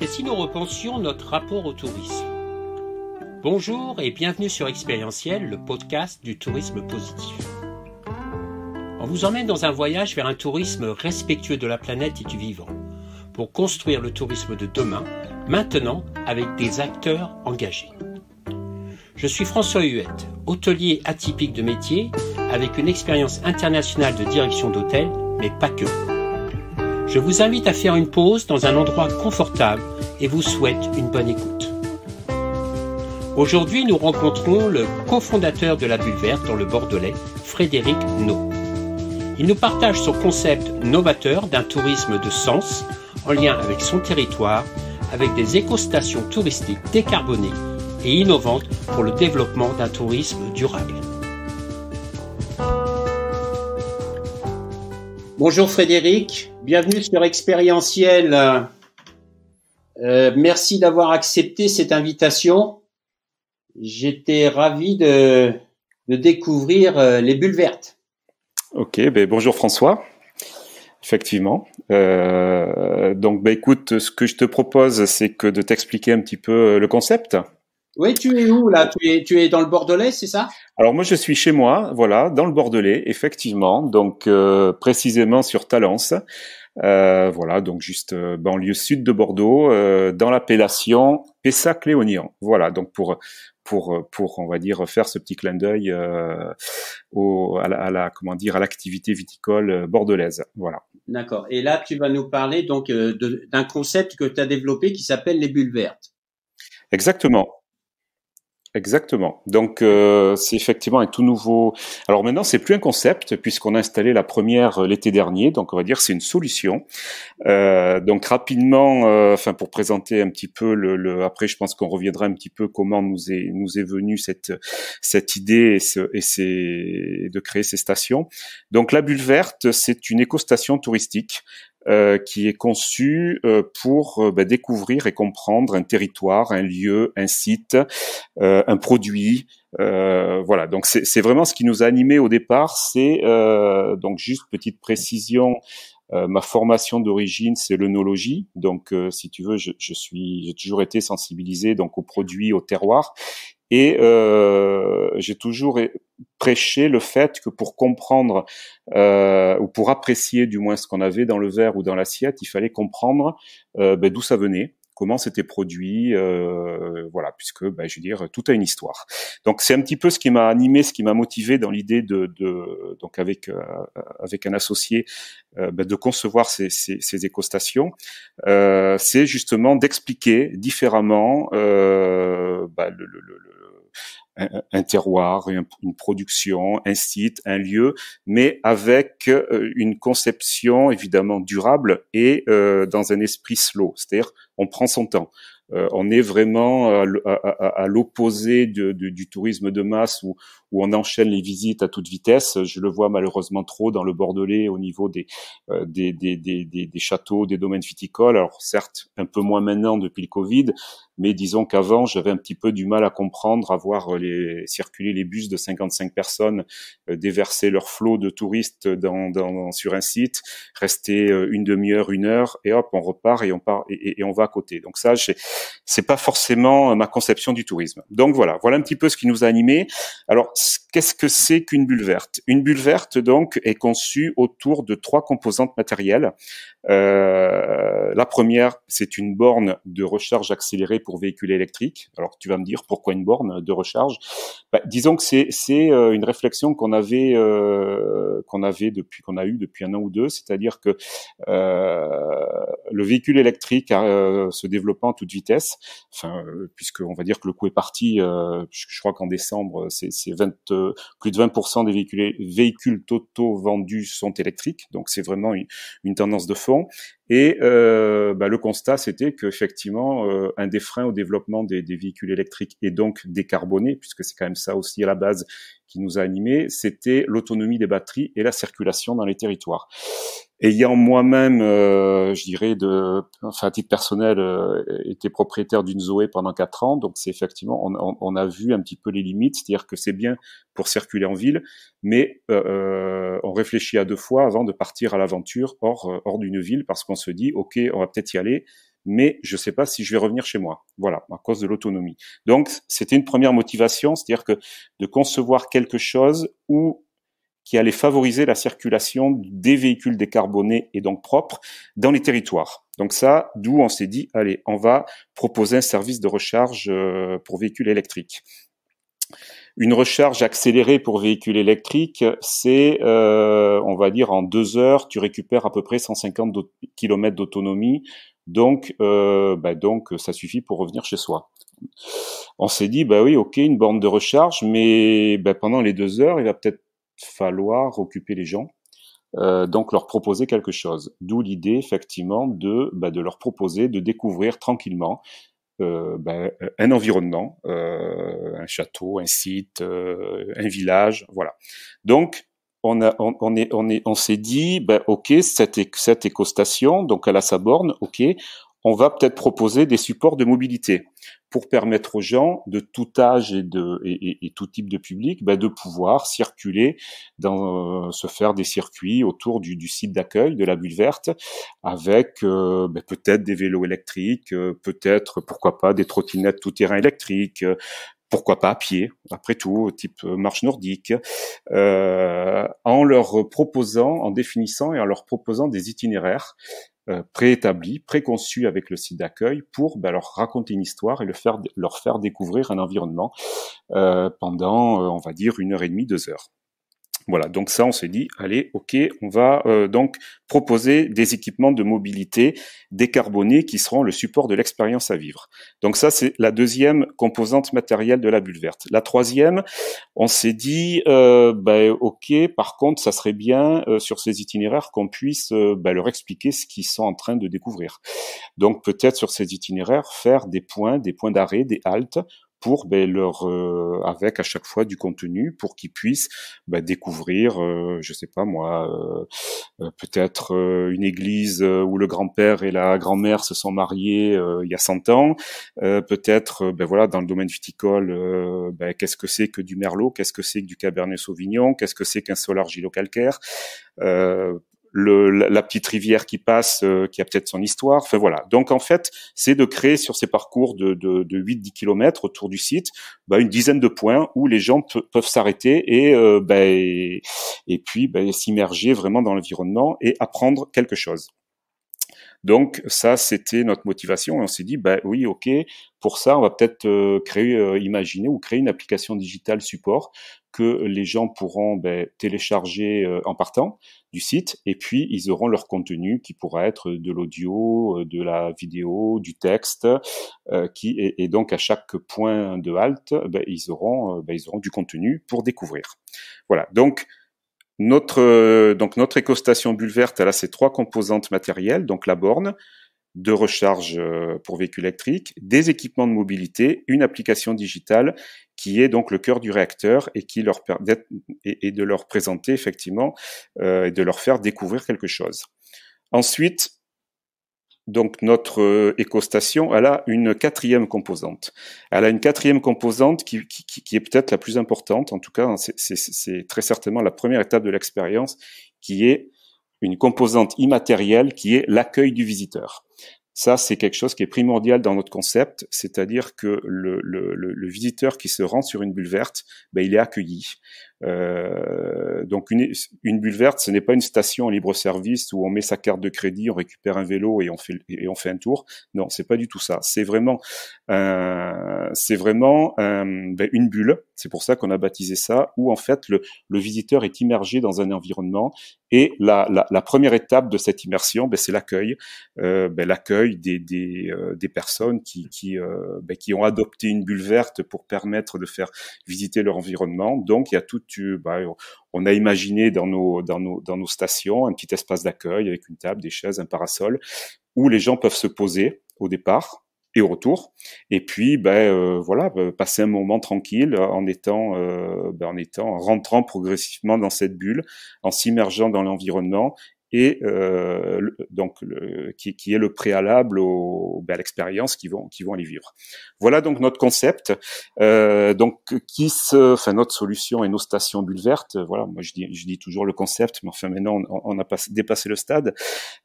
et si nous repensions notre rapport au tourisme Bonjour et bienvenue sur Expérientiel, le podcast du tourisme positif. On vous emmène dans un voyage vers un tourisme respectueux de la planète et du vivant, pour construire le tourisme de demain, maintenant avec des acteurs engagés. Je suis François Huette, hôtelier atypique de métier, avec une expérience internationale de direction d'hôtel, mais pas que. Je vous invite à faire une pause dans un endroit confortable et vous souhaite une bonne écoute. Aujourd'hui, nous rencontrons le cofondateur de la Bulle Verte dans le Bordelais, Frédéric No. Il nous partage son concept novateur d'un tourisme de sens en lien avec son territoire, avec des écostations touristiques décarbonées et innovantes pour le développement d'un tourisme durable. Bonjour Frédéric, Bienvenue sur Expérientiel. Euh, merci d'avoir accepté cette invitation. J'étais ravi de, découvrir euh, les bulles vertes. Ok, ben, bonjour François. Effectivement. Euh, donc, ben, écoute, ce que je te propose, c'est que de t'expliquer un petit peu le concept. Oui, tu es où là tu es, dans le Bordelais, c'est ça Alors moi, je suis chez moi, voilà, dans le Bordelais, effectivement, donc précisément sur Talence, euh, voilà, donc juste euh, banlieue sud de Bordeaux, euh, dans l'appellation Pessac-Léognan. Voilà, donc pour pour pour on va dire faire ce petit clin d'œil à à la, comment dire à l'activité viticole bordelaise. Voilà. D'accord. Et là, tu vas nous parler donc d'un concept que tu as développé qui s'appelle les bulles vertes. Exactement. Exactement. Donc euh, c'est effectivement un tout nouveau. Alors maintenant c'est plus un concept puisqu'on a installé la première euh, l'été dernier, donc on va dire c'est une solution. Euh, donc rapidement, euh, enfin pour présenter un petit peu le, le... après je pense qu'on reviendra un petit peu comment nous est nous est venue cette cette idée et, et de créer ces stations. Donc la bulle verte c'est une éco-station touristique euh, qui est conçu euh, pour euh, bah, découvrir et comprendre un territoire, un lieu, un site, un produit, voilà, donc c'est vraiment ce qui nous a animés au départ. C'est donc juste petite précision. ma formation d'origine, c'est l'œnologie. Donc, si tu veux, je, je suis, j'ai toujours été sensibilisé donc aux produits, au terroir, et j'ai toujours prêcher le fait que pour comprendre euh, ou pour apprécier du moins ce qu'on avait dans le verre ou dans l'assiette, il fallait comprendre euh, ben, d'où ça venait, comment c'était produit, euh, voilà, puisque, ben, je veux dire, tout a une histoire. Donc c'est un petit peu ce qui m'a animé, ce qui m'a motivé dans l'idée de, donc avec euh, avec un associé, ben, de concevoir ces, ces, ces écostations, c'est justement d'expliquer différemment ben, le un, terroir, une production, un site, un lieu, mais avec euh, une conception évidemment durable et euh, dans un esprit slow, c'est-à-dire on prend son temps. Euh, on est vraiment à, l'opposé du, tourisme de masse où, on enchaîne les visites à toute vitesse. Je le vois malheureusement trop dans le Bordelais au niveau euh, des, des, châteaux, des domaines viticoles. Alors certes, un peu moins maintenant depuis le Covid, mais disons qu'avant, j'avais un petit peu du mal à comprendre, à voir les, circuler les bus de 55 personnes, euh, déverser leur flot de touristes dans, sur un site, rester une demi-heure, une heure, et hop, on repart et on part on va à côté. Donc ça, j'ai c'est pas forcément euh, ma conception du tourisme. Donc voilà, voilà un petit peu ce qui nous a animés. Alors qu'est-ce que c'est qu'une bulle verte Une bulle verte donc est conçue autour de trois composantes matérielles. Euh, la première, c'est une borne de recharge accélérée pour véhicules électriques. Alors tu vas me dire pourquoi une borne de recharge bah, Disons que c'est euh, une réflexion qu'on avait qu'on avait depuis qu'on a eu depuis un an ou deux, c'est-à-dire que le véhicule électrique se développant en toute vitesse puisqu'on euh, puisque on va dire que le coup est parti, euh, je crois qu'en décembre, euh, c'est plus de 20% des véhicules, véhicules totaux vendus sont électriques, donc c'est vraiment une, tendance de fond. Et euh, bah, le constat, c'était qu'effectivement, euh, un des freins au développement des, des, véhicules électriques et donc décarbonés, puisque c'est quand même ça aussi à la base qui nous a animés, c'était l'autonomie des batteries et la circulation dans les territoires. Ayant moi-même, euh, je dirais, de, enfin, à titre personnel, euh, été propriétaire d'une Zoé pendant quatre ans, donc c'est effectivement, on, on, on, a vu un petit peu les limites, c'est-à-dire que c'est bien pour circuler en ville, mais euh, on réfléchit à deux fois avant de partir à l'aventure hors, hors d'une ville, parce qu'on se dit, OK, on va peut-être y aller, mais je ne sais pas si je vais revenir chez moi. Voilà, à cause de l'autonomie. Donc, c'était une première motivation, c'est-à-dire que de concevoir quelque chose ou qui allait favoriser la circulation des véhicules décarbonés et donc propres dans les territoires. Donc ça, d'où on s'est dit, allez, on va proposer un service de recharge euh, pour véhicules électriques. Une recharge accélérée pour véhicule électrique, c'est, euh, on va dire, en deux heures, tu récupères à peu près 150 km d'autonomie. Donc, euh, bah, donc, ça suffit pour revenir chez soi. On s'est dit, bah oui, ok, une borne de recharge, mais bah, pendant les deux heures, il va peut-être falloir occuper les gens. Euh, donc leur proposer quelque chose. D'où l'idée effectivement de, bah, de leur proposer de découvrir tranquillement ben, euh, un environnement, euh, un château, un site, euh, un village, voilà. Donc, on, a, on, est, on, est, on s'est dit, ben, ok, cette, cette écostation, donc à la borne ok, on va peut-être proposer des supports de mobilité pour permettre aux gens de tout âge et de et, tout type de public bah, de pouvoir circuler, dans, euh, se faire des circuits autour du, site d'accueil de la bulle verte avec euh, bah, peut-être des vélos électriques, euh, peut-être pourquoi pas des trottinettes tout terrain électriques, pourquoi pas à pied, après tout, type marche nordique, en leur proposant, en définissant et en leur proposant des itinéraires euh, préétabli, préconçu avec le site d'accueil pour bah, leur raconter une histoire et faire, leur faire découvrir un environnement euh, pendant, euh, on va dire, une heure et demie, deux heures. Voilà, donc ça, on s'est dit, allez, ok, on va euh, donc proposer des équipements de mobilité décarbonés qui seront le support de l'expérience à vivre. Donc ça, c'est la deuxième composante matérielle de la bulle verte. La troisième, on s'est dit, euh, ben, ok, par contre, ça serait bien euh, sur ces itinéraires qu'on puisse ben, leur expliquer ce qu'ils sont en train de découvrir. Donc peut-être sur ces itinéraires, faire des points, des points d'arrêt, des haltes pour ben, leur euh, avec à chaque fois du contenu pour qu'ils puissent ben, découvrir, euh, je sais pas moi, euh, euh, peut-être une église où le grand-père et la grand-mère se sont mariés il y a 100 ans, peut-être ben, voilà dans le domaine viticole, ben, qu'est-ce que c'est que du merlot, qu'est-ce que c'est que du cabernet sauvignon, qu'est-ce que c'est qu'un sol argilo-calcaire la, petite rivière qui passe, euh, qui a peut-être son histoire. Enfin voilà. Donc en fait, c'est de créer sur ces parcours de, de, de 8-10 km autour du site bah, une dizaine de points où les gens peuvent s'arrêter et, euh, bah, et, puis bah, s'immerger vraiment dans l'environnement et apprendre quelque chose. Donc ça, c'était notre motivation et on s'est dit, ben oui, ok, pour ça, on va peut-être euh, créer, euh, imaginer ou créer une application digitale support que les gens pourront ben, télécharger euh, en partant du site et puis ils auront leur contenu qui pourra être de l'audio, de la vidéo, du texte, qui et, et, donc à chaque point de halte, ben, ils auront ben, ils auront du contenu pour découvrir. Voilà. Donc notre, euh, donc notre éco-station bulle verte, elle a ses trois composantes matérielles, donc la borne de recharge euh, pour véhicules électriques, des équipements de mobilité, une application digitale qui est donc le cœur du réacteur et qui leur permet et de leur présenter effectivement euh, et de leur faire découvrir quelque chose. Ensuite, donc notre euh, écostation, elle a une quatrième composante. Elle a une quatrième composante qui, qui, qui est peut-être la plus importante, en tout cas c'est très certainement la première étape de l'expérience, qui est une composante immatérielle qui est l'accueil du visiteur. Ça, c'est quelque chose qui est primordial dans notre concept, c'est-à-dire que le, le, le, visiteur qui se rend sur une bulle verte, ben, il est accueilli. Euh, donc une, une, bulle verte, ce n'est pas une station en libre service où on met sa carte de crédit, on récupère un vélo et on fait et on fait un tour. Non, c'est pas du tout ça. C'est vraiment euh, c'est vraiment ben une bulle. C'est pour ça qu'on a baptisé ça où en fait le, le visiteur est immergé dans un environnement et la, la, la première étape de cette immersion, ben, c'est l'accueil, euh, ben, l'accueil des des, euh, des personnes qui qui euh, ben, qui ont adopté une bulle verte pour permettre de faire visiter leur environnement. Donc il y a tout bah, on a imaginé dans nos, nos, dans nos stations un petit espace d'accueil avec une table, des chaises, un parasol, où les gens peuvent se poser au départ et au retour. Et puis, ben euh, voilà, euh, passer un moment tranquille en étant, euh, ben, en étant, en rentrant progressivement dans cette bulle, en s'immergeant dans l'environnement et euh, donc le, qui, qui, est le préalable au, ben, à l'expérience qu'ils vont qui vont aller vivre. Voilà donc notre concept, euh, donc qui se, enfin notre solution et nos stations bulles vertes. Voilà, moi je dis je dis toujours le concept, mais enfin maintenant on, on a pas, dépassé le stade.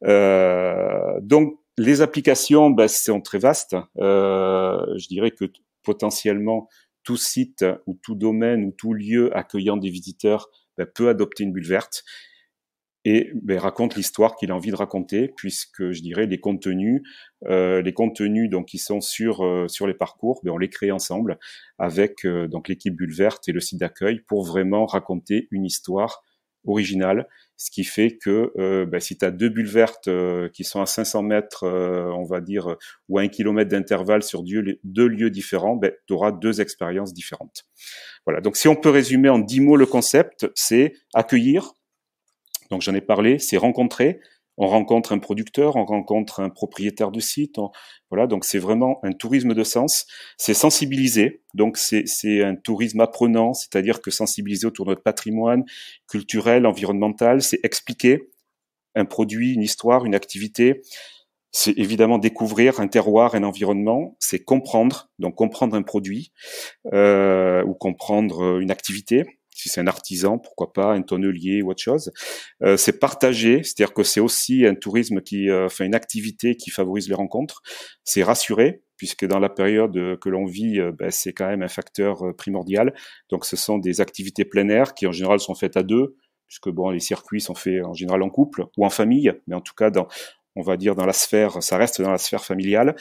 Euh, donc les applications, ben, sont très vastes. Euh, je dirais que potentiellement tout site ou tout domaine ou tout lieu accueillant des visiteurs ben, peut adopter une bulle verte et ben, raconte l'histoire qu'il a envie de raconter, puisque je dirais les contenus, euh, les contenus donc qui sont sur euh, sur les parcours, ben, on les crée ensemble avec euh, donc l'équipe Bulle verte et le site d'accueil pour vraiment raconter une histoire originale. Ce qui fait que euh, ben, si tu as deux bulles vertes qui sont à 500 mètres, on va dire, ou à un kilomètre d'intervalle sur deux, deux, lieux différents, ben, tu auras deux expériences différentes. Voilà, donc si on peut résumer en dix mots le concept, c'est accueillir, donc j'en ai parlé, c'est rencontrer. On rencontre un producteur, on rencontre un propriétaire de site. voilà, donc c'est vraiment un tourisme de sens. C'est sensibiliser, donc c'est un tourisme apprenant, c'est-à-dire que sensibiliser autour de notre patrimoine culturel, environnemental, c'est expliquer un produit, une histoire, une activité. C'est évidemment découvrir un terroir, un environnement. C'est comprendre, donc comprendre un produit euh, ou comprendre euh, une activité si c'est un artisan, pourquoi pas, un tonnelier ou autre chose. Euh, c'est partagé, c'est-à-dire que c'est aussi un tourisme qui, euh, une activité qui favorise les rencontres. C'est rassuré, puisque dans la période que l'on vit, euh, ben, c'est quand même un facteur primordial. Donc ce sont des activités plein air qui en général sont faites à deux, puisque bon, les circuits sont faits en général en couple ou en famille, mais en tout cas dans, on va dire dans la sphère, ça reste dans la sphère familiale.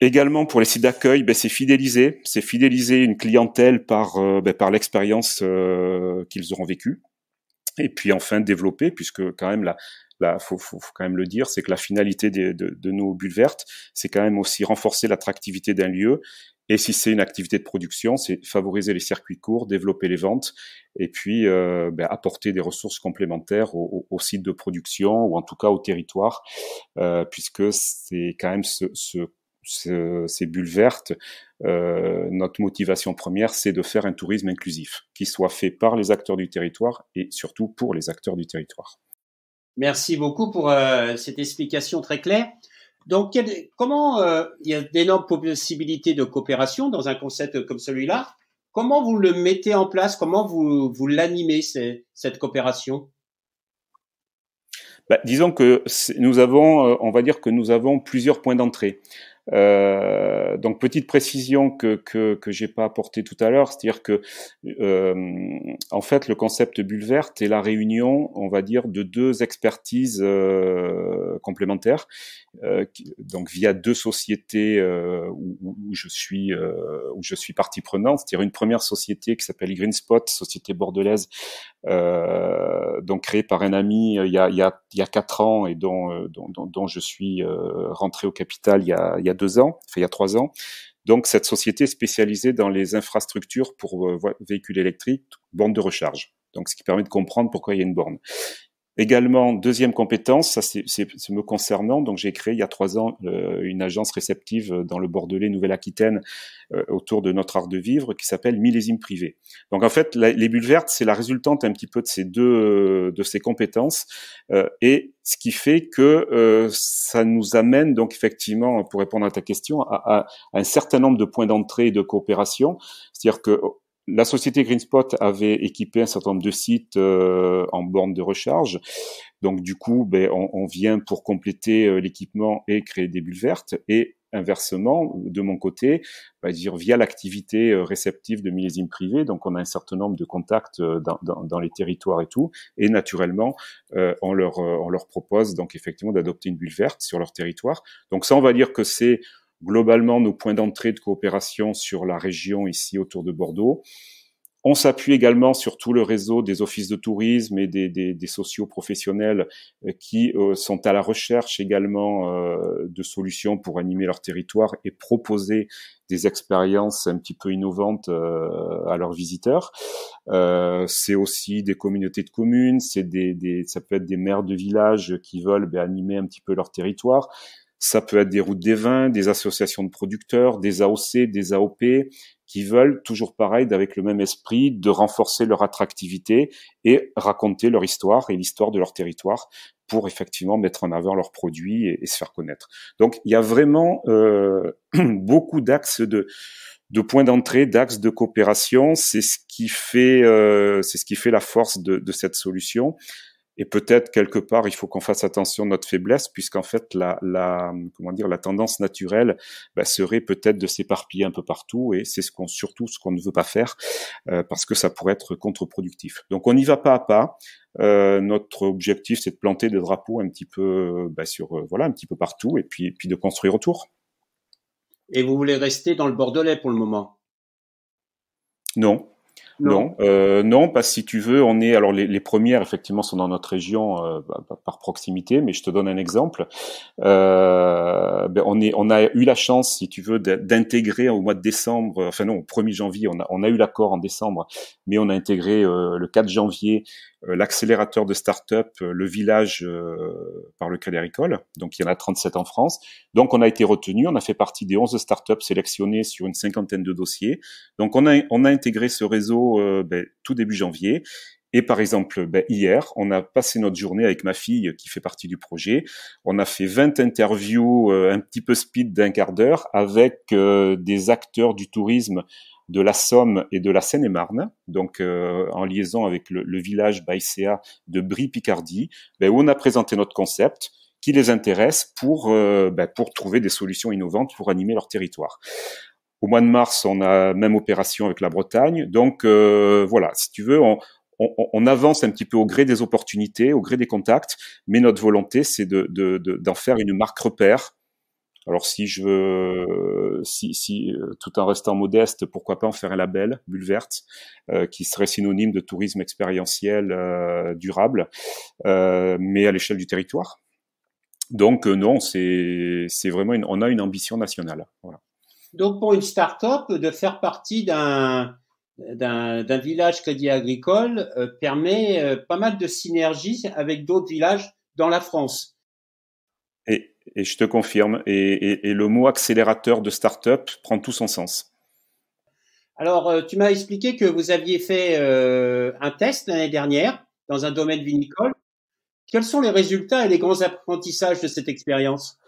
Également pour les sites d'accueil, ben, c'est fidéliser, c'est fidéliser une clientèle par euh, ben, par l'expérience euh, qu'ils auront vécue. Et puis enfin développer, puisque quand même la là, faut, faut, faut, quand même le dire, c'est que la finalité de, de, nos bulles vertes, c'est quand même aussi renforcer l'attractivité d'un lieu. Et si c'est une activité de production, c'est favoriser les circuits courts, développer les ventes, et puis euh, ben, apporter des ressources complémentaires aux au, au sites de production ou en tout cas au territoire, puisque c'est quand même ce, ce ces bulles vertes, euh, notre motivation première, c'est de faire un tourisme inclusif, qui soit fait par les acteurs du territoire et surtout pour les acteurs du territoire. Merci beaucoup pour euh, cette explication très claire. Donc, comment euh, il y a d'énormes possibilités de coopération dans un concept comme celui-là Comment vous le mettez en place Comment vous, vous l'animez cette coopération bah, disons que nous avons, on va dire que nous avons plusieurs points d'entrée. Euh, donc petite précision que que que j'ai pas apportée tout à l'heure, c'est-à-dire que euh, en fait le concept bulle verte est la réunion, on va dire, de deux expertises euh, complémentaires, euh, donc via deux sociétés euh, où, où, je suis où je suis partie prenante, c'est-à-dire une première société qui s'appelle Spot, société bordelaise euh, donc créé par un ami euh, il y a, il y a, quatre ans et dont, euh, dont, dont, je suis rentré au capital il y, a, il y a deux ans, il y a trois ans. Donc cette société est spécialisée dans les infrastructures pour véhicules électriques, bornes de recharge. Donc ce qui permet de comprendre pourquoi il y a une borne. Également, deuxième compétence, ça c'est me concernant, donc j'ai créé il y a trois ans euh, une agence réceptive euh, dans le Bordelais, Nouvelle-Aquitaine, euh, autour de notre art de vivre qui s'appelle Millésime Privé. Donc en fait, les bulles vertes, c'est la résultante un petit peu de ces deux de ces compétences et ce qui fait que ça nous amène donc effectivement, pour répondre à ta question, à, à, à un certain nombre de points d'entrée et de coopération. C'est-à-dire que la société Greenspot avait équipé un certain nombre de sites euh, en borne de recharge. Donc du coup, ben, on, vient pour compléter euh, l'équipement et créer des bulles vertes. Et inversement, de mon côté, ben, dire via l'activité euh, réceptive de millésime privé, donc on a un certain nombre de contacts dans, les territoires et tout. Et naturellement, on, leur, on leur propose donc effectivement d'adopter une bulle verte sur leur territoire. Donc ça, on va dire que c'est globalement nos points d'entrée de coopération sur la région ici autour de Bordeaux. On s'appuie également sur tout le réseau des offices de tourisme et des, des, des euh, qui euh, sont à la recherche également euh, de solutions pour animer leur territoire et proposer des expériences un petit peu innovantes à leurs visiteurs. c'est aussi des communautés de communes, c'est des, ça peut être des maires de villages qui veulent ben, animer un petit peu leur territoire ça peut être des routes des vins, des associations de producteurs, des AOC, des AOP, qui veulent, toujours pareil, avec le même esprit, de renforcer leur attractivité et raconter leur histoire et l'histoire de leur territoire pour effectivement mettre en avant leurs produits et, se faire connaître. Donc il y a vraiment euh, beaucoup d'axes de, de points d'entrée, d'axes de coopération. C'est ce qui fait, euh, c'est ce qui fait la force de, de cette solution. Et peut-être quelque part, il faut qu'on fasse attention à notre faiblesse, puisqu'en fait, la, la, comment dire, la tendance naturelle bah, serait peut-être de s'éparpiller un peu partout, et c'est ce qu'on surtout ce qu'on ne veut pas faire, euh, parce que ça pourrait être contre-productif. Donc, on y va pas à pas. Euh, notre objectif, c'est de planter des drapeaux un petit peu bah, sur, euh, voilà, un petit peu partout, et puis, et puis de construire autour. Et vous voulez rester dans le Bordelais pour le moment Non, non, non, euh, non, parce que si tu veux, on est alors les, premières effectivement sont dans notre région euh, bah, bah, par proximité, mais je te donne un exemple. Euh, ben, on est, on a eu la chance, si tu veux, d'intégrer au mois de décembre, enfin non, au 1er janvier, on a, eu l'accord en décembre, mais on a intégré le 4 janvier l'accélérateur de start-up, le village par le Crédit Agricole. Donc, il y en a 37 en France. Donc, on a été retenu. On a fait partie des 11 start-up sélectionnées sur une cinquantaine de dossiers. Donc, on a, on a intégré ce réseau euh, ben, tout début janvier. Et par exemple, ben, hier, on a passé notre journée avec ma fille qui fait partie du projet. On a fait 20 interviews euh, un petit peu speed d'un quart d'heure avec euh, des acteurs du tourisme de la Somme et de la Seine-et-Marne, donc en liaison avec le, village Baïséa de Brie-Picardie, ben, où on a présenté notre concept qui les intéresse pour, pour trouver des solutions innovantes pour animer leur territoire. Au mois de mars, on a même opération avec la Bretagne. Donc euh, voilà, si tu veux, on, on, on, avance un petit peu au gré des opportunités, au gré des contacts, mais notre volonté, c'est d'en de, de, faire une marque repère. Alors si je veux, si, euh, tout en restant modeste, pourquoi pas en faire un label, Bulle Verte, euh, qui serait synonyme de tourisme expérientiel durable, mais à l'échelle du territoire. Donc non, c'est vraiment on a une ambition nationale. Voilà. Donc, pour une start-up, de faire partie d'un, village crédit agricole euh, permet euh, pas mal de synergies avec d'autres villages dans la France. Et, je te confirme, et, le mot accélérateur de start-up prend tout son sens. Alors, euh, tu m'as expliqué que vous aviez fait un test l'année dernière dans un domaine vinicole. Quels sont les résultats et les grands apprentissages de cette expérience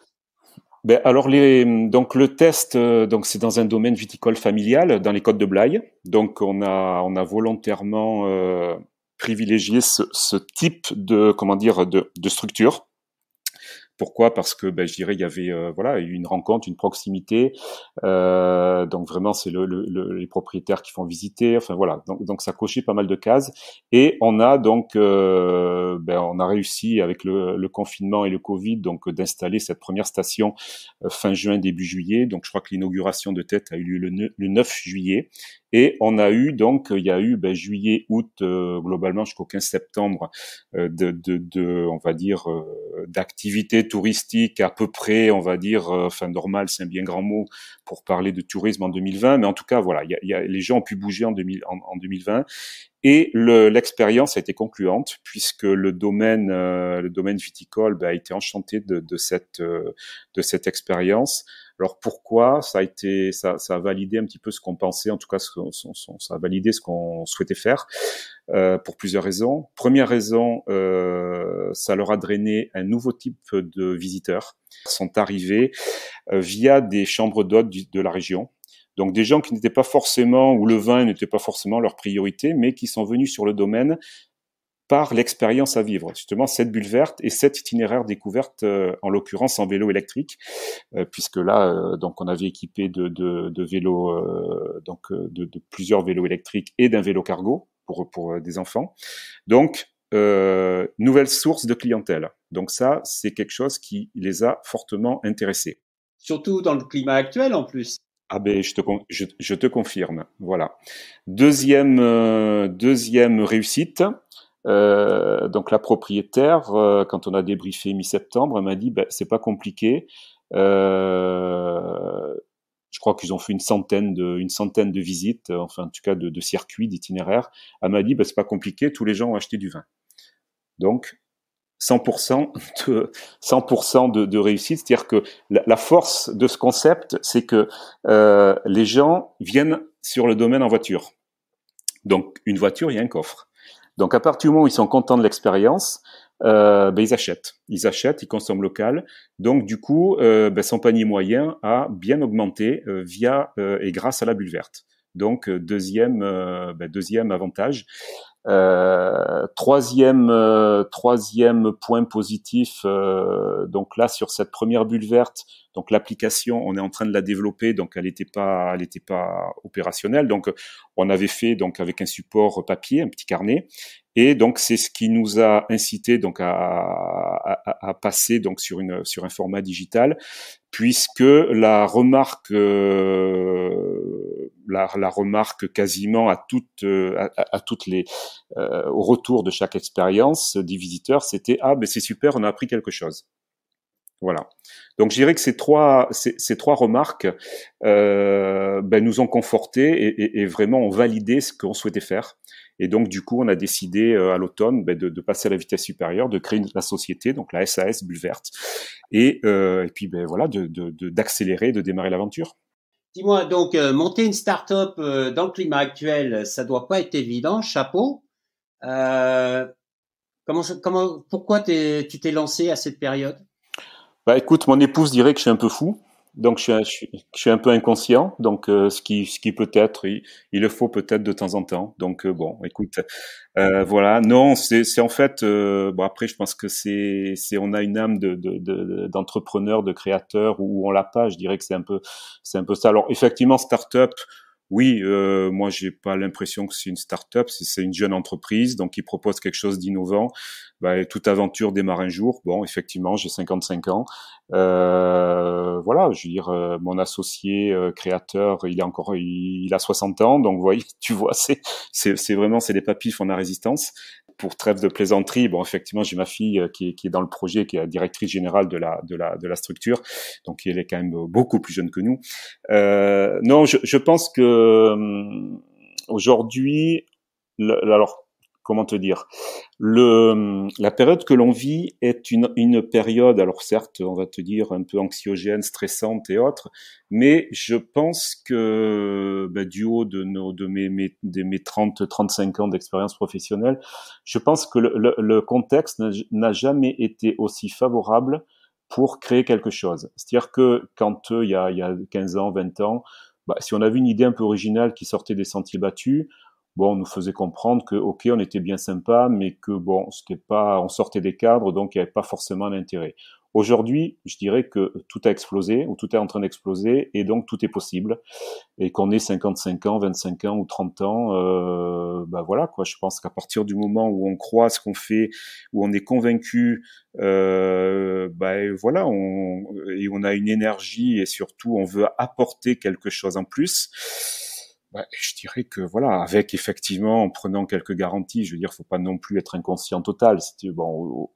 ben, alors les, donc le test euh, donc c'est dans un domaine viticole familial dans les Côtes de Blaye. Donc on a on a volontairement euh, privilégié ce, type de comment dire de structure pourquoi Parce que ben, je dirais il y avait euh, voilà une rencontre, une proximité. Euh, donc vraiment c'est le, les propriétaires qui font visiter. Enfin voilà donc, ça cochait pas mal de cases et on a donc euh, ben, on a réussi avec le, confinement et le Covid donc d'installer cette première station fin juin début juillet. Donc je crois que l'inauguration de tête a eu lieu le 9 juillet et on a eu donc, il y a eu ben, juillet, août, euh, globalement jusqu'au 15 septembre, euh, de, de, de, on va dire, euh, d'activités touristiques à peu près, on va dire, euh, enfin normal, c'est un bien grand mot pour parler de tourisme en 2020, mais en tout cas, voilà, il y a, les gens ont pu bouger en, 2000, en, en 2020. Et l'expérience a été concluante puisque le domaine, euh, le domaine viticole bah, a été enchanté de, de cette, euh, cette expérience. Alors pourquoi ça a été, ça, ça a validé un petit peu ce qu'on pensait, en tout cas, ce, ça a validé ce qu'on souhaitait faire euh, pour plusieurs raisons. Première raison, euh, ça leur a drainé un nouveau type de visiteurs Ils sont arrivés via des chambres d'hôtes de la région donc des gens qui n'étaient pas forcément, ou le vin n'était pas forcément leur priorité, mais qui sont venus sur le domaine par l'expérience à vivre. Justement, cette bulle verte et cet itinéraire découverte, euh, en l'occurrence en vélo électrique, euh, puisque là, euh, donc, on avait équipé de, vélos, donc, de, plusieurs vélos électriques et d'un vélo cargo pour, pour des enfants. Donc, nouvelle source de clientèle. Donc ça, c'est quelque chose qui les a fortement intéressés. Surtout dans le climat actuel, en plus. Ah ben je te, je, te confirme, voilà. Deuxième, euh, deuxième réussite, euh, donc la propriétaire, euh, quand on a débriefé mi-septembre, elle m'a dit ben, c'est pas compliqué. je crois qu'ils ont fait une centaine de, une centaine de visites, enfin en tout cas de, de circuits, d'itinéraires. Elle m'a dit ben, c'est pas compliqué, tous les gens ont acheté du vin. Donc 100% de 100% de, de réussite, c'est-à-dire que la, force de ce concept, c'est que euh, les gens viennent sur le domaine en voiture. Donc une voiture, il y a un coffre. Donc à partir du moment où ils sont contents de l'expérience, euh, ben, ils achètent, ils achètent, ils consomment local. Donc du coup, euh, ben, son panier moyen a bien augmenté euh, via et grâce à la bulle verte. Donc deuxième ben, deuxième avantage. Euh, troisième, euh, troisième point positif, euh, donc là sur cette première bulle verte, donc l'application, on est en train de la développer, donc elle n'était pas, elle était pas opérationnelle, donc on avait fait donc avec un support papier, un petit carnet, et donc c'est ce qui nous a incité donc à, à, à, passer donc sur une sur un format digital, puisque la remarque la, remarque quasiment à toutes, euh, à, toutes les, euh, au retour de chaque expérience des visiteurs, c'était ah ben c'est super, on a appris quelque chose. Voilà. Donc je dirais que ces trois, ces, trois remarques euh, ben, nous ont confortés et, vraiment ont validé ce qu'on souhaitait faire. Et donc du coup, on a décidé euh, à l'automne ben, de, passer à la vitesse supérieure, de créer la société, donc la SAS Bulle Verte, et, puis ben, voilà, d'accélérer, de, de démarrer l'aventure. Dis-moi, donc, euh, monter une start-up euh, dans le climat actuel, ça doit pas être évident, chapeau. Euh, comment, comment, pourquoi tu t'es lancé à cette période Bah écoute, mon épouse dirait que je suis un peu fou. Donc je suis, un, peu inconscient, donc euh, ce qui, peut-être, il, le faut peut-être de temps en temps. Donc euh, bon, écoute, euh, voilà. Non, c'est, c'est en fait, bon après je pense que c'est, c'est on a une âme de, de, de, d'entrepreneur, de créateur, ou on l'a pas. Je dirais que c'est un peu, c'est un peu ça. Alors effectivement, start-up, oui, euh, moi, j'ai pas l'impression que c'est une start-up, c'est une jeune entreprise, donc qui propose quelque chose d'innovant. Bah, toute aventure démarre un jour. Bon, effectivement, j'ai 55 ans. Euh, voilà, je veux dire, euh, mon associé euh, créateur, il a encore, il, a 60 ans, donc voyez, tu vois, c'est c'est vraiment c'est des papifs font la résistance pour trêve de plaisanterie, bon, effectivement, j'ai ma fille euh, qui est, qui est, dans le projet, qui est la directrice générale de la, de la, de la structure, donc elle est quand même beaucoup plus jeune que nous. Euh, non, je, je, pense que hum, aujourd'hui, alors comment te dire la période que l'on vit est une, période alors certes on va te dire un peu anxiogène stressante et autres mais je pense que bah, du haut de nos de mes, 30 35 ans d'expérience professionnelle je pense que le, contexte n'a jamais été aussi favorable pour créer quelque chose. C'est-à-dire que quand euh, il, y a, il 15 ans, 20 ans, bah, si on avait une idée un peu originale qui sortait des sentiers battus, on nous faisait comprendre que, ok, on était bien sympa, mais que bon, c'était pas, on sortait des cadres, donc il n'y avait pas forcément d'intérêt. Aujourd'hui, je dirais que tout a explosé, ou tout est en train d'exploser, et donc tout est possible. Et qu'on ait 55 ans, 25 ans ou 30 ans, euh, bah voilà quoi. Je pense qu'à partir du moment où on croit ce qu'on fait, où on est convaincu, euh, bah voilà, on, et on a une énergie et surtout on veut apporter quelque chose en plus bah, je dirais que voilà, avec effectivement en prenant quelques garanties, je veux dire, faut pas non plus être inconscient total. C'était bon,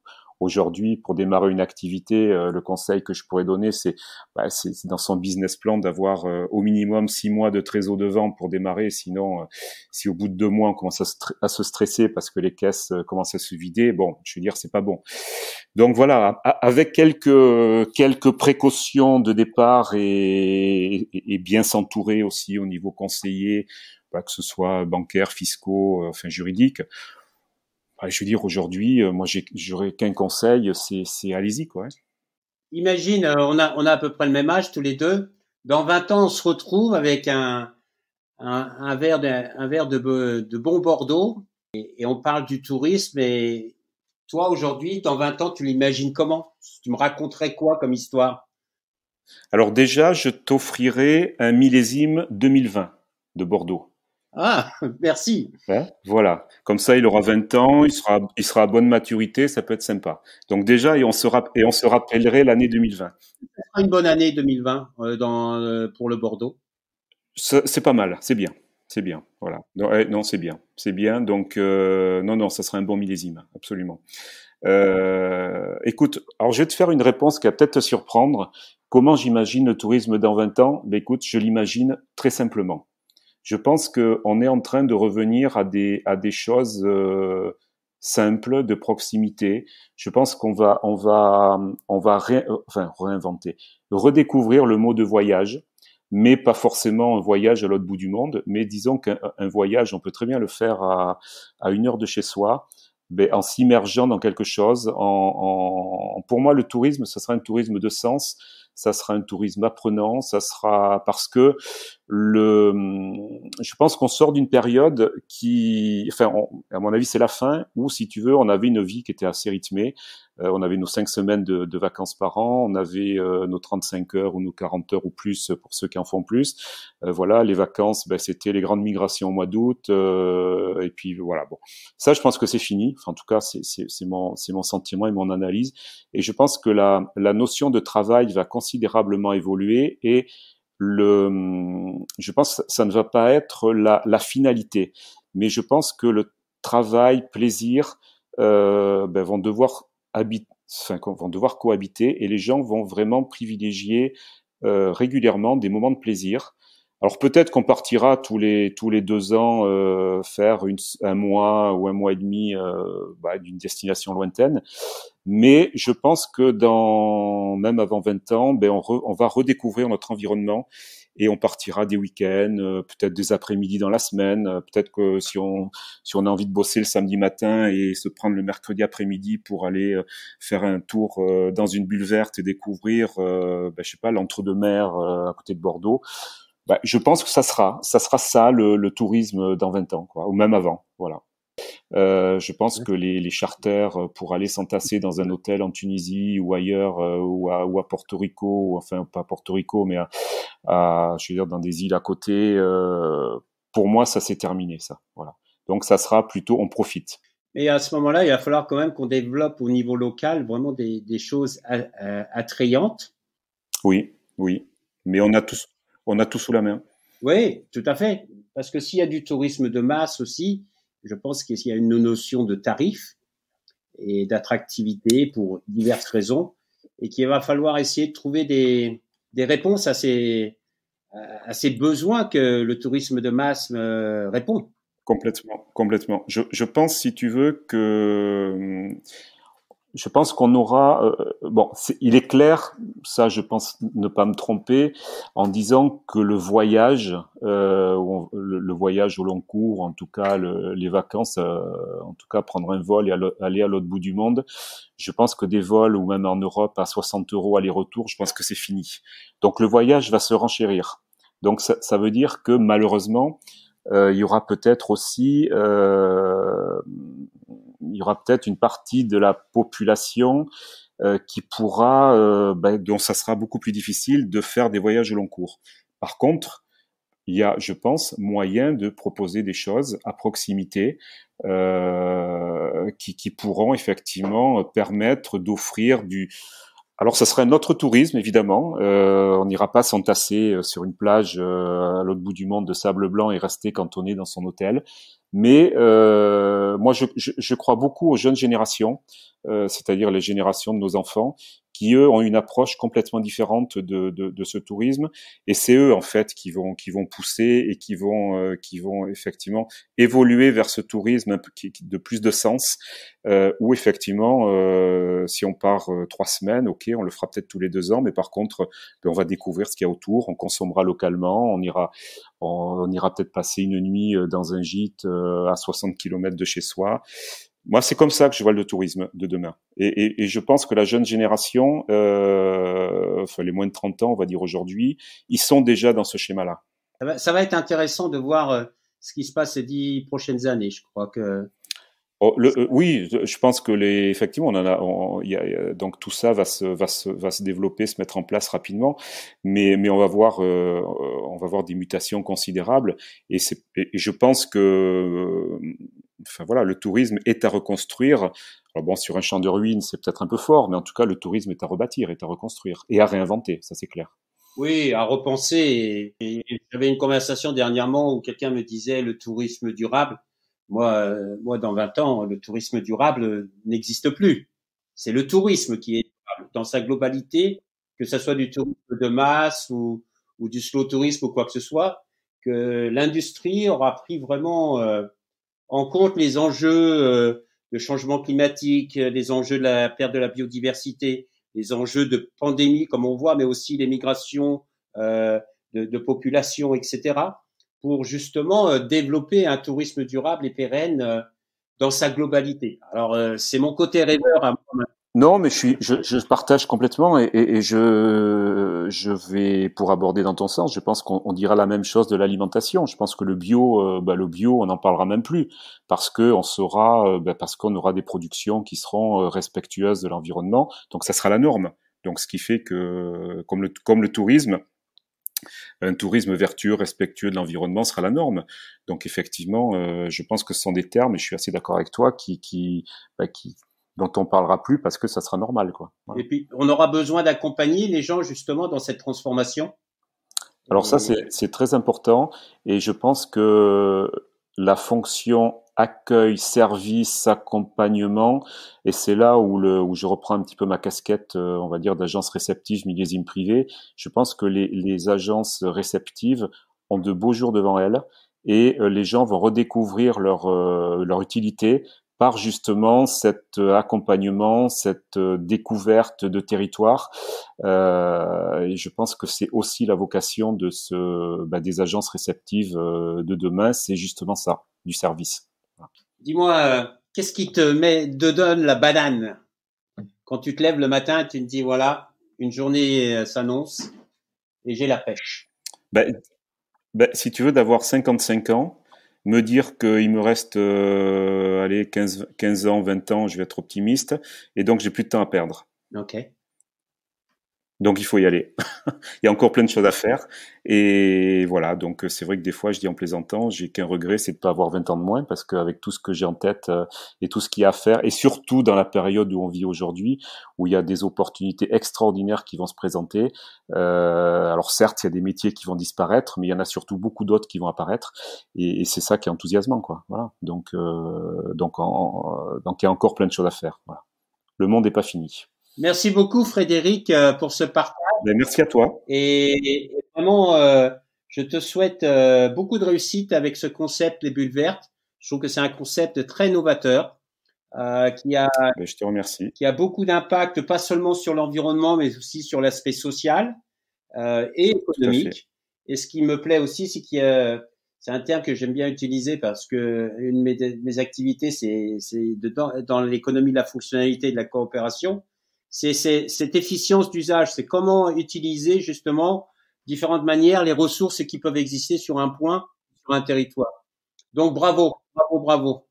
Aujourd'hui, pour démarrer une activité, euh, le conseil que je pourrais donner, c'est bah, dans son business plan d'avoir euh, au minimum six mois de trésor de vente pour démarrer. Sinon, euh, si au bout de deux mois on commence à se, stresser parce que les caisses commencent à se vider, bon, je veux dire, c'est pas bon. Donc voilà, avec quelques quelques précautions de départ et, et, et bien s'entourer aussi au niveau conseiller, bah, que ce soit bancaire, fiscaux, enfin juridique je veux dire, aujourd'hui, euh, moi, j'aurais qu'un conseil, c'est allez-y, quoi. Hein. Imagine, euh, on a, on a à peu près le même âge, tous les deux. Dans 20 ans, on se retrouve avec un, un, verre, de, verre de, bon Bordeaux et, on parle du tourisme et toi, aujourd'hui, dans 20 ans, tu l'imagines comment Tu me raconterais quoi comme histoire Alors déjà, je t'offrirais un millésime 2020 de Bordeaux. Ah, merci. voilà. Comme ça, il aura 20 ans, il sera, il sera à bonne maturité, ça peut être sympa. Donc déjà, et on se, et on se rappellerait l'année 2020. Une bonne année 2020 euh, dans, euh, pour le Bordeaux. C'est pas mal, c'est bien, c'est bien. Voilà. Non, eh, c'est bien, c'est bien. Donc euh, non, non, ça sera un bon millésime, absolument. écoute, alors je vais te faire une réponse qui va peut-être te surprendre. Comment j'imagine le tourisme dans 20 ans ben, Écoute, je l'imagine très simplement je pense qu'on est en train de revenir à des, à des choses euh, simples, de proximité. Je pense qu'on va, on va, on va euh, réinventer, redécouvrir le mot de voyage, mais pas forcément un voyage à l'autre bout du monde. Mais disons qu'un voyage, on peut très bien le faire à, à une heure de chez soi, ben, en s'immergeant dans quelque chose. En, pour moi, le tourisme, ça sera un tourisme de sens, ça sera un tourisme apprenant, ça sera parce que le, je pense qu'on sort d'une période qui, enfin, à mon avis, c'est la fin où, si tu veux, on avait une vie qui était assez rythmée, euh, on avait nos cinq semaines de, vacances par an, on avait euh, nos 35 heures ou nos 40 heures ou plus pour ceux qui en font plus. Euh, voilà, les vacances, ben, c'était les grandes migrations au mois d'août. et puis voilà, bon, ça, je pense que c'est fini. Enfin, en tout cas, c'est mon, mon sentiment et mon analyse. Et je pense que la, notion de travail va considérablement évoluer et le, je pense que ça ne va pas être la, finalité, mais je pense que le travail, plaisir euh, ben, vont devoir vont devoir cohabiter et les gens vont vraiment privilégier euh, régulièrement des moments de plaisir. Alors peut-être qu'on partira tous les tous les deux ans euh, faire un mois ou un mois et demi euh, bah, d'une destination lointaine, mais je pense que dans même avant 20 ans, ben, on va redécouvrir notre environnement et on partira des week-ends, euh, peut-être des après-midi dans la semaine, euh, peut-être que si on si on a envie de bosser le samedi matin et se prendre le mercredi après-midi pour aller euh, faire un tour dans une bulle verte et découvrir, ben, je sais pas, l'entre-deux-mer à côté de Bordeaux. Ben, je pense que ça sera ça sera ça le, tourisme dans 20 ans, quoi, ou même avant, voilà. Euh, je pense que les, charters euh, pour aller s'entasser dans un hôtel en Tunisie ou ailleurs euh, ou, à, Porto Rico, ou, enfin pas Porto Rico, mais à, je veux dire dans des îles à côté, pour moi ça s'est terminé ça. Voilà. Donc ça sera plutôt on profite. Mais à ce moment-là, il va falloir quand même qu'on développe au niveau local vraiment des, choses attrayantes. Oui, oui. Mais on a tous, on a tout sous la main. Oui, tout à fait. Parce que s'il y a du tourisme de masse aussi, je pense qu'il y a une notion de tarif et d'attractivité pour diverses raisons et qu'il va falloir essayer de trouver des, des réponses à ces, à ces besoins que le tourisme de masse euh, répond. Complètement, complètement. Je, je pense, si tu veux, que hum, je pense qu'on aura, euh, euh, bon, il est clair, ça je pense ne pas me tromper, en disant que le voyage, euh, le, voyage au long cours, en tout cas les vacances, euh, en tout cas prendre un vol et aller à l'autre bout du monde, je pense que des vols ou même en Europe à 60 euros aller-retour, je pense que c'est fini. Donc le voyage va se renchérir. Donc ça, ça veut dire que malheureusement, il y aura peut-être aussi il y aura peut-être une partie de la population euh, qui pourra, euh, ben, dont ça sera beaucoup plus difficile de faire des voyages au long cours. Par contre, il y a, je pense, moyen de proposer des choses à proximité euh, qui, pourront effectivement permettre d'offrir du. Alors, ça serait un autre tourisme, évidemment. on n'ira pas s'entasser sur une plage à l'autre bout du monde de sable blanc et rester cantonné dans son hôtel. Mais euh, moi, je, crois beaucoup aux jeunes générations, euh, c'est-à-dire les générations de nos enfants, qui eux ont une approche complètement différente de, de, de ce tourisme. Et c'est eux en fait qui vont qui vont pousser et qui vont euh, qui vont effectivement évoluer vers ce tourisme de plus de sens. Euh, où effectivement, euh, si on part trois semaines, ok, on le fera peut-être tous les deux ans, mais par contre, ben, on va découvrir ce qu'il y a autour, on consommera localement, on ira on, on ira peut-être passer une nuit dans un gîte à 60 km de chez soi. Moi, c'est comme ça que je vois le tourisme de demain. Et, je pense que la jeune génération, euh, enfin les moins de 30 ans, on va dire aujourd'hui, ils sont déjà dans ce schéma-là. Ça va être intéressant de voir euh, ce qui se passe ces dix prochaines années. Je crois que oh, euh, oui, je pense que les, effectivement, on en a, donc tout ça va se, va, se, développer, se mettre en place rapidement, mais, mais on, va voir, on va voir des mutations considérables. Et, et je pense que enfin voilà, le tourisme est à reconstruire. Alors bon, sur un champ de ruines, c'est peut-être un peu fort, mais en tout cas, le tourisme est à rebâtir, est à reconstruire et à réinventer, ça c'est clair. Oui, à repenser. j'avais une conversation dernièrement où quelqu'un me disait le tourisme durable. Moi, euh, moi, dans 20 ans, le tourisme durable n'existe plus. C'est le tourisme qui est dans sa globalité, que ce soit du tourisme de masse ou, du slow tourisme ou quoi que ce soit, que l'industrie aura pris vraiment euh, en compte les enjeux euh, de changement climatique, euh, les enjeux de la perte de la biodiversité, les enjeux de pandémie, comme on voit, mais aussi les migrations euh, de, de population, etc., pour justement développer un tourisme durable et pérenne dans sa globalité. Alors, c'est mon côté rêveur non, mais je, suis, je, je partage complètement et, et, et, je, je vais pour aborder dans ton sens. Je pense qu'on dira la même chose de l'alimentation. Je pense que le bio, euh, bah, le bio, on n'en parlera même plus parce que on sera, euh, bah, parce qu'on aura des productions qui seront euh, respectueuses de l'environnement. Donc ça sera la norme. Donc ce qui fait que, comme le, comme le tourisme, un tourisme vertueux, respectueux de l'environnement sera la norme. Donc effectivement, je pense que ce sont des termes, et je suis assez d'accord avec toi, qui, qui, bah, qui dont on parlera plus parce que ça sera normal, quoi. Et puis, on aura besoin d'accompagner les gens justement dans cette transformation. Alors ça, c'est très important et je pense que la fonction accueil, service, accompagnement. Et c'est là où, le, où je reprends un petit peu ma casquette, euh, on va dire, d'agence réceptive millésime privée. Je pense que les, les agences réceptives ont de beaux jours devant elles et euh, les gens vont redécouvrir leur, euh, leur utilité justement cet euh, accompagnement, cette euh, découverte de territoire. Euh, et je pense que c'est aussi la vocation de ce, bah, des agences réceptives de demain, c'est justement ça, du service. Dis-moi, qu'est-ce qui te met, de donne la banane quand tu te lèves le matin et Tu te dis voilà, une journée s'annonce et j'ai la pêche. Ben, ben, si tu veux d'avoir 55 ans me dire qu'il me reste euh, allez, 15, ans, 20 ans, je vais être optimiste, et donc j'ai plus de temps à perdre. Ok. Donc il faut y aller. il y a encore plein de choses à faire. Et voilà, donc euh, c'est vrai que des fois, je dis en plaisantant, j'ai qu'un regret, c'est de ne pas avoir 20 ans de moins, parce qu'avec tout ce que j'ai en tête euh, et tout ce qu'il y a à faire, et surtout dans la période où on vit aujourd'hui, où il y a des opportunités extraordinaires qui vont se présenter. Euh, alors certes, il y a des métiers qui vont disparaître, mais il y en a surtout beaucoup d'autres qui vont apparaître. Et, c'est ça qui est enthousiasmant, quoi. Donc, donc, donc il y a encore plein de choses à faire. Le monde n'est pas fini. Merci beaucoup Frédéric euh, pour ce partage. Ben, merci à toi. Et, vraiment, euh, je te souhaite euh, beaucoup de réussite avec ce concept des bulles vertes. Je trouve que c'est un concept très novateur qui a ben, je te remercie. qui a beaucoup d'impact, pas seulement sur l'environnement, mais aussi sur l'aspect social et économique. Et ce qui me plaît aussi, c'est qu'il y a c'est un terme que j'aime bien utiliser parce que une de mes, activités, c'est dans, dans l'économie de la fonctionnalité et de la coopération c'est cette efficience d'usage, c'est comment utiliser justement différentes manières les ressources qui peuvent exister sur un point, sur un territoire. Donc bravo, bravo, bravo.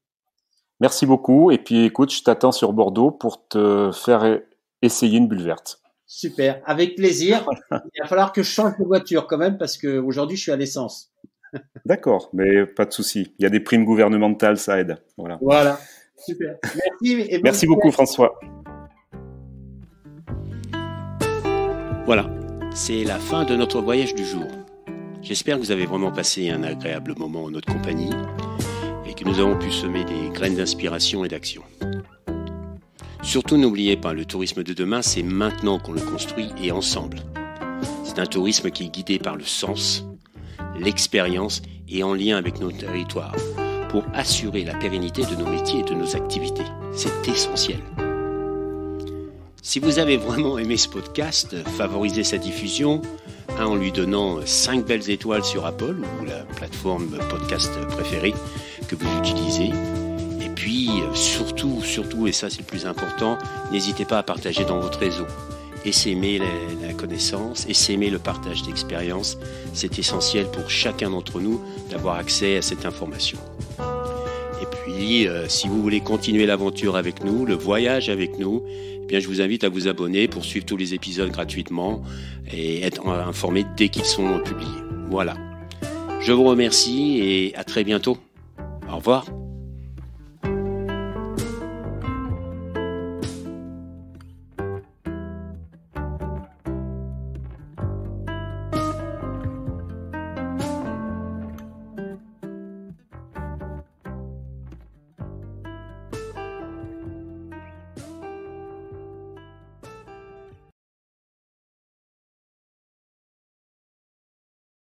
Merci beaucoup. Et puis écoute, je t'attends sur Bordeaux pour te faire e-, essayer une bulle verte. Super, avec plaisir. Il va falloir que je change de voiture quand même parce qu'aujourd'hui je suis à l'essence. D'accord, mais pas de souci. Il y a des primes gouvernementales, ça aide. Voilà. Super. Merci beaucoup, François. Voilà, c'est la fin de notre voyage du jour. J'espère que vous avez vraiment passé un agréable moment en notre compagnie et que nous avons pu semer des graines d'inspiration et d'action. Surtout n'oubliez pas, le tourisme de demain, c'est maintenant qu'on le construit et ensemble. C'est un tourisme qui est guidé par le sens, l'expérience et en lien avec nos territoires pour assurer la pérennité de nos métiers et de nos activités. C'est essentiel. Si vous avez vraiment aimé ce podcast, favorisez sa diffusion hein, en lui donnant 5 belles étoiles sur Apple ou la plateforme podcast préférée que vous utilisez. Et puis, surtout, surtout, et ça c'est le plus important, n'hésitez pas à partager dans votre réseau. et la, la connaissance, s'aimer le partage d'expériences, c'est essentiel pour chacun d'entre nous d'avoir accès à cette information. Et puis, euh, si vous voulez continuer l'aventure avec nous, le voyage avec nous, eh je vous invite à vous abonner pour suivre tous les épisodes gratuitement et être informé dès qu'ils sont publiés. Voilà. Je vous remercie et à très bientôt. Au revoir.